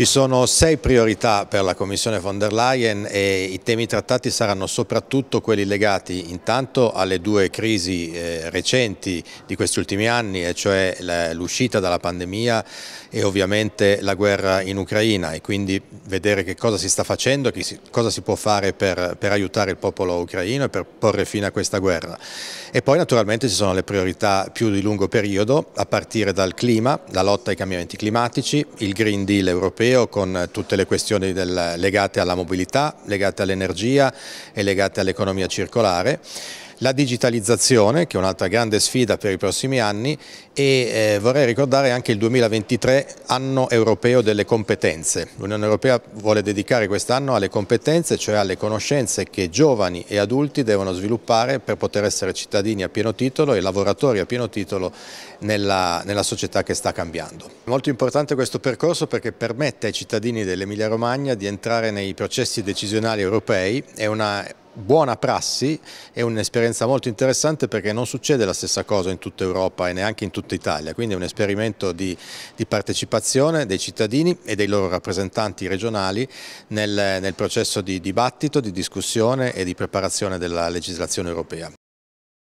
Ci sono sei priorità per la Commissione von der Leyen e i temi trattati saranno soprattutto quelli legati intanto alle due crisi eh, recenti di questi ultimi anni, e cioè l'uscita dalla pandemia e ovviamente la guerra in Ucraina e quindi vedere che cosa si sta facendo e cosa si può fare per, per aiutare il popolo ucraino e per porre fine a questa guerra. E poi naturalmente ci sono le priorità più di lungo periodo a partire dal clima, la lotta ai cambiamenti climatici, il Green Deal europeo europeo con tutte le questioni del, legate alla mobilità, legate all'energia e legate all'economia circolare la digitalizzazione che è un'altra grande sfida per i prossimi anni e eh, vorrei ricordare anche il 2023 anno europeo delle competenze. L'Unione Europea vuole dedicare quest'anno alle competenze, cioè alle conoscenze che giovani e adulti devono sviluppare per poter essere cittadini a pieno titolo e lavoratori a pieno titolo nella, nella società che sta cambiando. È Molto importante questo percorso perché permette ai cittadini dell'Emilia Romagna di entrare nei processi decisionali europei, è una buona prassi è un'esperienza molto interessante perché non succede la stessa cosa in tutta Europa e neanche in tutta Italia, quindi è un esperimento di, di partecipazione dei cittadini e dei loro rappresentanti regionali nel, nel processo di dibattito, di discussione e di preparazione della legislazione europea.